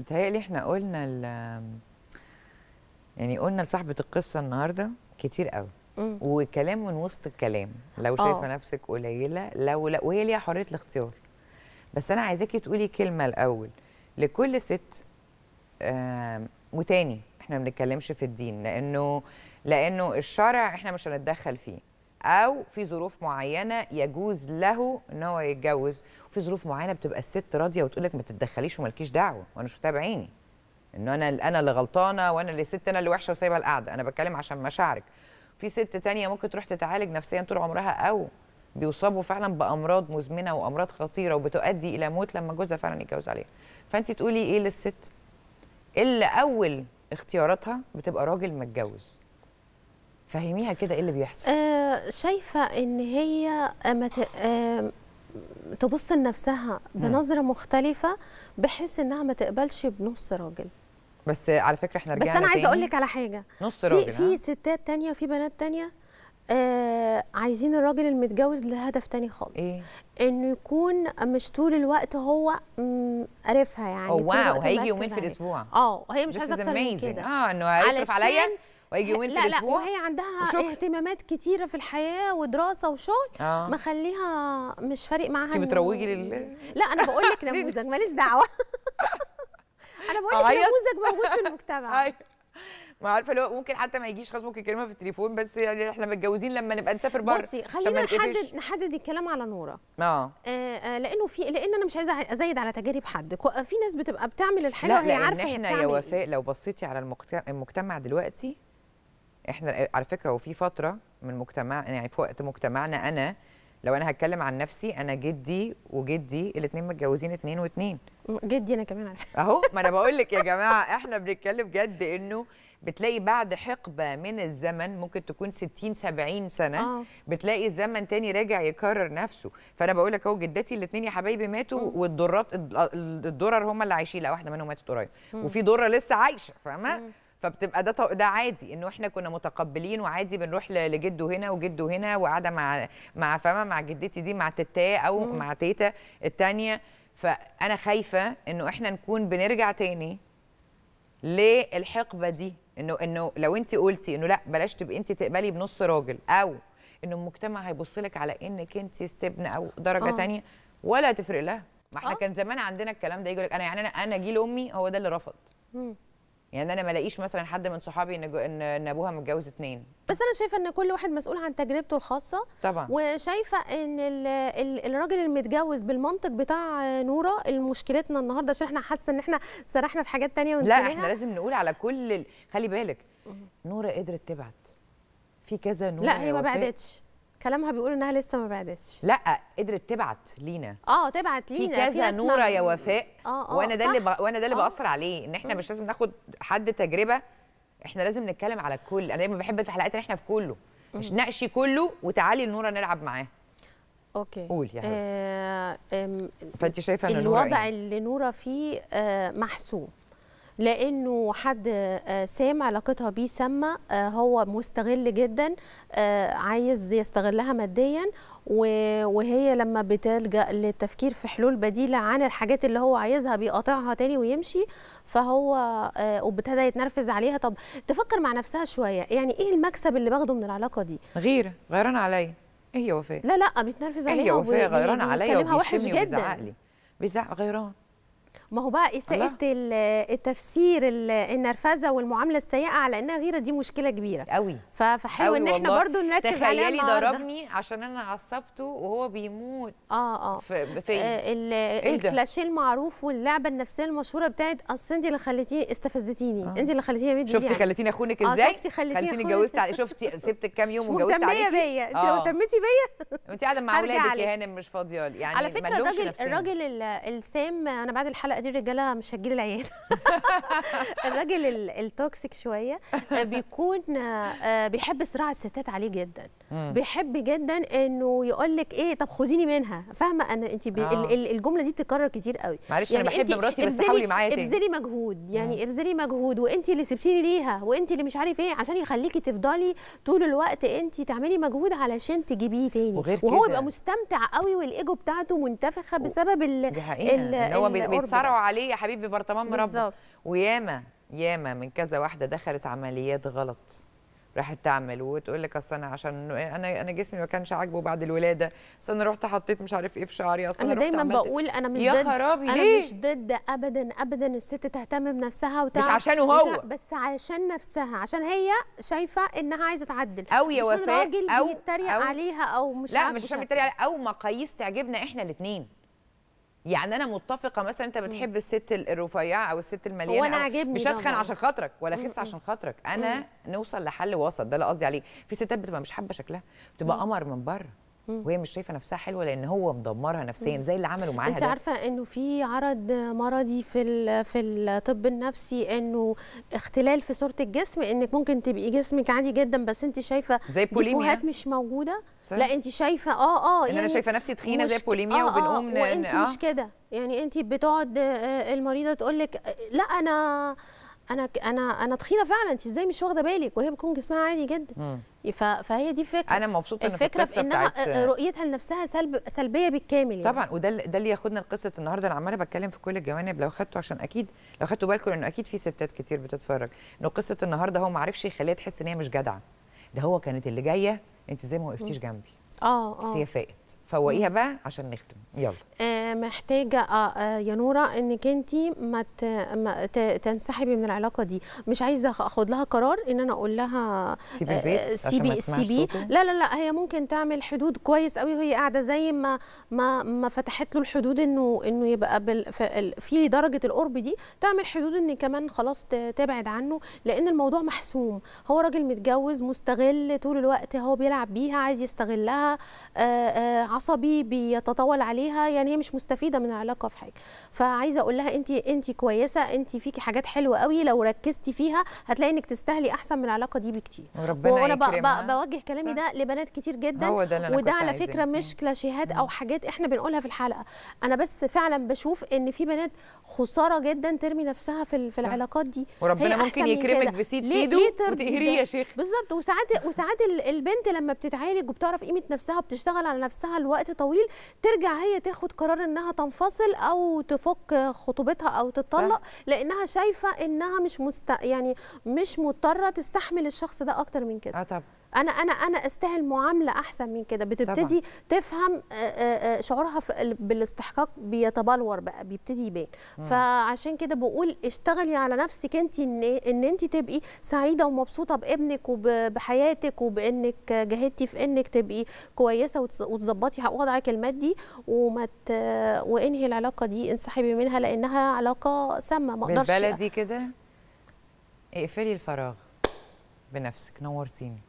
متهيألي احنا قلنا يعني قلنا لصاحبه القصه النهارده كتير قوي وكلام من وسط الكلام لو آه. شايفه نفسك قليله لو لا وهي ليها حريه الاختيار بس انا عايزاكي تقولي كلمه الاول لكل ست آه وتاني احنا ما بنتكلمش في الدين لانه لانه الشرع احنا مش هنتدخل فيه او في ظروف معينه يجوز له ان هو يتجوز وفي ظروف معينه بتبقى الست راضيه وتقول لك ما تتدخليش ومالكيش دعوه وانا شفتها بعيني ان انا انا اللي غلطانه وانا اللي ست انا اللي وحشه وسايبه القعده انا بتكلم عشان مشاعرك في ست تانية ممكن تروح تتعالج نفسيا طول عمرها او بيصابوا فعلا بامراض مزمنه وامراض خطيره وبتؤدي الى موت لما جوزها فعلا يتجوز عليها فانت تقولي ايه للست اللي اول اختياراتها بتبقى راجل متجوز فهميها كده ايه اللي بيحصل آه شايفه ان هي مت... آه تبص لنفسها بنظره مختلفه بحيث انها ما تقبلش بنص راجل بس على فكره احنا رجعنا بس انا عايزه اقول لك على حاجه نص راجل في ستات تانية وفي بنات تانية آه عايزين الراجل المتجوز لهدف تاني خالص إيه؟ انه يكون مش طول الوقت هو قارفها يعني واو هيجي يومين في الاسبوع اه وهي مش عايزه اكتر من كده اه انه هيصرف عليا واجي يومين في الاسبوع لا لا وهي عندها وشكر. اهتمامات كتيره في الحياه ودراسه وشغل آه. مخليها مش فارق معاها انت بتروجي لل لا انا بقول لك نموذج ماليش دعوه انا بقول لك نموذج موجود في المجتمع أيوة. ما عارفه لو ممكن حتى ما يجيش خلاص ممكن كلمه في التليفون بس يعني احنا متجوزين لما نبقى نسافر بره بصي خلينا نحدد نحدد الكلام على نوره آه. آه. آه لانه في لان انا مش عايزه ازايد على تجارب حد في ناس بتبقى بتعمل الحاجه لا هي عارفه احنا يا وفاء إيه. لو بصيتي على المجتمع دلوقتي احنا على فكره وفي فتره من مجتمع يعني في وقت مجتمعنا انا لو انا هتكلم عن نفسي انا جدي وجدي الاثنين متجوزين اثنين واثنين جدي انا كمان على اهو ما انا بقول لك يا جماعه احنا بنتكلم جد انه بتلاقي بعد حقبه من الزمن ممكن تكون 60 70 سنه آه. بتلاقي الزمن تاني راجع يكرر نفسه فانا بقول لك اهو جدتي الاثنين يا حبايبي ماتوا والضرات الدرر هم اللي عايشين لا واحده منهم ماتت قريب وفي دره لسه عايشه فاهمه فبتبقى ده ده عادي انه احنا كنا متقبلين وعادي بنروح لجده هنا وجده هنا وقاعده مع مع فاهمه مع جدتي دي مع تتا او مم. مع تيتا الثانيه فانا خايفه انه احنا نكون بنرجع تاني للحقبه دي انه انه لو انت قلتي انه لا بلاش تبقي انت تقبلي بنص راجل او انه المجتمع هيبص لك على انك انت استبن او درجه آه. تانية ولا تفرق لها ما احنا آه. كان زمان عندنا الكلام ده يجي لك انا يعني انا انا جيل امي هو ده اللي رفض مم. يعني انا ما الاقيش مثلا حد من صحابي ان ان ابوها متجوز اثنين بس انا شايفه ان كل واحد مسؤول عن تجربته الخاصه طبعا وشايفه ان الراجل المتجوز بالمنطق بتاع نوره المشكلتنا النهارده عشان احنا حاسه ان احنا سرحنا في حاجات ثانيه لا احنا لازم نقول على كل خلي بالك نوره قدرت تبعت في كذا نوره لا هي ما بعدتش كلامها بيقول انها لسه ما بعدتش لا قدرت تبعت لينا اه تبعت لينا في كذا نوره يا وفاء آه آه وانا ده اللي ب... وانا ده اللي آه. باثر عليه ان احنا مش لازم ناخد حد تجربه احنا لازم نتكلم على الكل انا دايما بحب في حلقات احنا في كله مش ناقشي كله وتعالي لنوره نلعب معاه اوكي قول يا حبيبتي آه فانت شايفه ان الوضع إيه؟ اللي نوره فيه آه محسوب لانه حد آه، سام علاقتها بيه سامه آه، هو مستغل جدا آه، عايز يستغلها ماديا وهي لما بتلجا للتفكير في حلول بديله عن الحاجات اللي هو عايزها بيقاطعها تاني ويمشي فهو وابتدى يتنرفز عليها طب تفكر مع نفسها شويه يعني ايه المكسب اللي باخده من العلاقه دي غيره غيران عليا ايه يا وفاء لا لا بيتنرفز إيه عليها ايه يا وفاء غيران عليا وبيشتمني وبيزعق لي بيزعق غيران ما هو بقى إساءة إيه التفسير النرفزة والمعاملة السيئة على إنها غيرة دي مشكلة كبيرة قوي فحلو إن إحنا برضو نركز عليها تخيلي ضربني عشان أنا عصبته وهو بيموت آه آه في, آه إيه الكلاشيه المعروف واللعبة النفسية المشهورة بتاعت أصل أنت آه. اللي خليتيني استفزتيني آه. أنت اللي خليتيني أمد شفتي خليتيني أخونك آه، إزاي؟ آه شفتي خليتيني خليتيني اتجوزت علي شفتي سبت كام يوم واتجوزت عليكي مهتمية بيا أنت لو آه. اهتميتي بيا أنت قاعدة مع أولادك يا هانم مش فاضية يعني على فكرة الراجل الراجل السام أنا بعد الحلقه دي الرجاله مش هتجيلي العيال الراجل التوكسيك شويه آه، بيكون آه، بيحب صراع الستات عليه جدا بيحب جدا انه يقول لك ايه طب خديني منها فاهمه انا انت بي... آه. الجمله دي بتتكرر كتير قوي معلش يعني انا بحب مراتي بس حاولي معايا تاني ابذلي مجهود يعني ابذلي مجهود وانت اللي سبتيني ليها وانت اللي مش عارف ايه عشان يخليكي تفضلي طول الوقت انت تعملي مجهود علشان تجيبيه تاني وغير وهو بيبقى مستمتع قوي والايجو بتاعته منتفخه بسبب ال... ده ال... هو سرعوا عليه يا حبيبي برطمان مربى وياما ياما من كذا واحده دخلت عمليات غلط راحت تعمل وتقول لك اصل انا عشان انا انا جسمي ما كانش عاجبه بعد الولاده اصل انا رحت حطيت مش عارف ايه في شعري اصل انا, أنا دايما بقول انا مش ضد انا ليه؟ مش ضد ابدا ابدا الست تهتم بنفسها وتعمل مش عشانه هو وتع... بس عشان نفسها عشان هي شايفه انها عايزه تعدل او يا وفاء او بيتريق عليها او مش لا مش عشان بيتريق عليها او مقاييس تعجبنا احنا الاثنين يعني انا متفقه مثلا انت بتحب الست الرفيعه او الست المليانه وانا عاجبني مش هتخن عشان خاطرك ولا اخس عشان خاطرك انا نوصل لحل وسط ده اللي قصدي عليه في ستات بتبقى مش حابه شكلها بتبقى قمر من بره وهي مش شايفه نفسها حلوه لان هو مدمرها نفسيا زي اللي عملوا معاها انت عارفه انه في عرض مرضي في في الطب النفسي انه اختلال في صوره الجسم انك ممكن تبقي جسمك عادي جدا بس انت شايفه زي بوليميا مش موجوده صحيح. لا انت شايفه اه اه يعني انا شايفه نفسي تخينه زي بوليميا آه, آه، وبنقوم آه وانت آه. مش كده يعني انت بتقعد آه، المريضه تقول لك آه، لا انا انا انا انا تخينه فعلا انت ازاي مش واخده بالك وهي بتكون جسمها عادي جدا فهي دي فكره انا مبسوطه ان الفكره بانها بتاعت... رؤيتها لنفسها سلب سلبيه بالكامل يعني. طبعا وده ده اللي ياخدنا لقصه النهارده انا عماله بتكلم في كل الجوانب لو خدتوا عشان اكيد لو خدتوا بالكم انه اكيد في ستات كتير بتتفرج انه قصه النهارده هو ما عرفش يخليها تحس ان هي مش جدعه ده هو كانت اللي جايه انت ازاي ما وقفتيش جنبي اه اه بس هي فاقت فوقيها بقى عشان نختم يلا آه، محتاجه آه، آه، يا نوره انك انت ما تنسحبي من العلاقه دي مش عايزه اخد لها قرار ان انا اقول لها سيبي البيت سيبي سيبي لا لا لا هي ممكن تعمل حدود كويس قوي وهي قاعده زي ما ما ما فتحت له الحدود انه انه يبقى في درجه القرب دي تعمل حدود ان كمان خلاص تبعد عنه لان الموضوع محسوم هو راجل متجوز مستغل طول الوقت هو بيلعب بيها عايز يستغلها عصبي بيتطاول عليها يعني هي مش مستفيده من العلاقه في حاجه فعايزه اقول لها انت انت كويسه انت فيكي حاجات حلوه قوي لو ركزتي فيها هتلاقي انك تستاهلي احسن من العلاقه دي بكتير وربنا وانا بوجه كلامي ده لبنات كتير جدا هو ده اللي وده على فكره مش كلاشيهات او حاجات احنا بنقولها في الحلقه انا بس فعلا بشوف ان في بنات خساره جدا ترمي نفسها في, في العلاقات دي وربنا ممكن يكرمك بسيد سيدو وتقهريه يا شيخ بالظبط وساعات وساعات البنت لما بتتعالج وبتعرف قيمه نفسها وبتشتغل على نفسها لوقت طويل ترجع هي تاخد قرار انها تنفصل او تفك خطوبتها او تتطلق لانها شايفه انها مش مست... يعني مش مضطره تستحمل الشخص ده اكتر من كده اه طبعا انا انا انا استاهل معامله احسن من كده بتبتدي طبعا. تفهم شعورها بالاستحقاق بيتبلور بقى بيبتدي يبان فعشان كده بقول اشتغلي على نفسك انت ان, إن انت تبقي سعيده ومبسوطه بابنك وبحياتك وبانك جاهدتي في انك تبقي كويسه وتظبطي وضعك المادي وما وانهي العلاقه دي انسحبي منها لانها علاقه سامه ما اقدرش بالبلدي كده اقفلي الفراغ بنفسك نورتيني